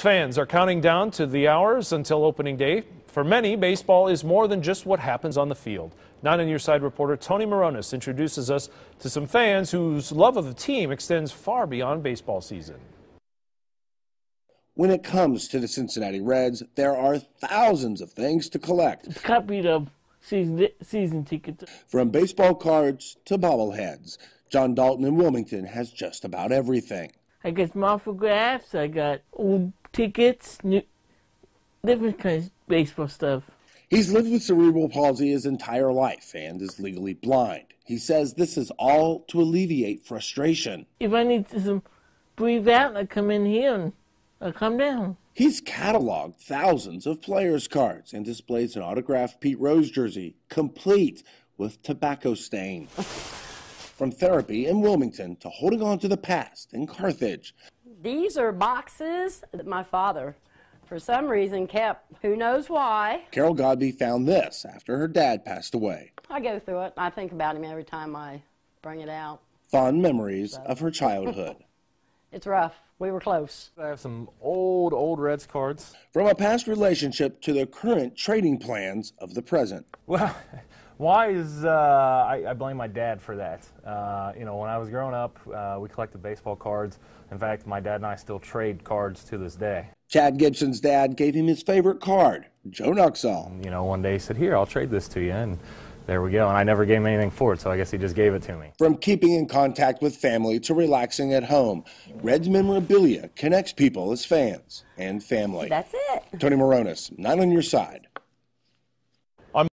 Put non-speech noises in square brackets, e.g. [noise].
Fans are counting down to the hours until opening day. For many, baseball is more than just what happens on the field. Nine on Your Side reporter Tony Moronis introduces us to some fans whose love of the team extends far beyond baseball season. When it comes to the Cincinnati Reds, there are thousands of things to collect. Copied of season, season tickets. From baseball cards to bobbleheads, John Dalton in Wilmington has just about everything. I got some autographs. I got old tickets, new, different kinds of baseball stuff. He's lived with cerebral palsy his entire life and is legally blind. He says this is all to alleviate frustration. If I need to some breathe out, I come in here and I come down. He's cataloged thousands of players' cards and displays an autographed Pete Rose jersey, complete with tobacco stain. [laughs] From therapy in Wilmington to holding on to the past in Carthage, these are boxes that my father, for some reason, kept. Who knows why? Carol Godby found this after her dad passed away. I go through it. I think about him every time I bring it out. Fond memories so. of her childhood. [laughs] It's rough. We were close. I have some old, old Reds cards. From a past relationship to the current trading plans of the present. Well, [laughs] why is uh, I, I, blame my dad for that? Uh, you know, when I was growing up, uh, we collected baseball cards. In fact, my dad and I still trade cards to this day. Chad Gibson's dad gave him his favorite card, Joe Nuxall. You know, one day he said, "Here, I'll trade this to you," and there we go. And I never gave him anything for it, so I guess he just gave it to me. From keeping in contact with family to relaxing at home, Reds memorabilia connects people as fans and family. That's it. Tony Moronis, not on your side.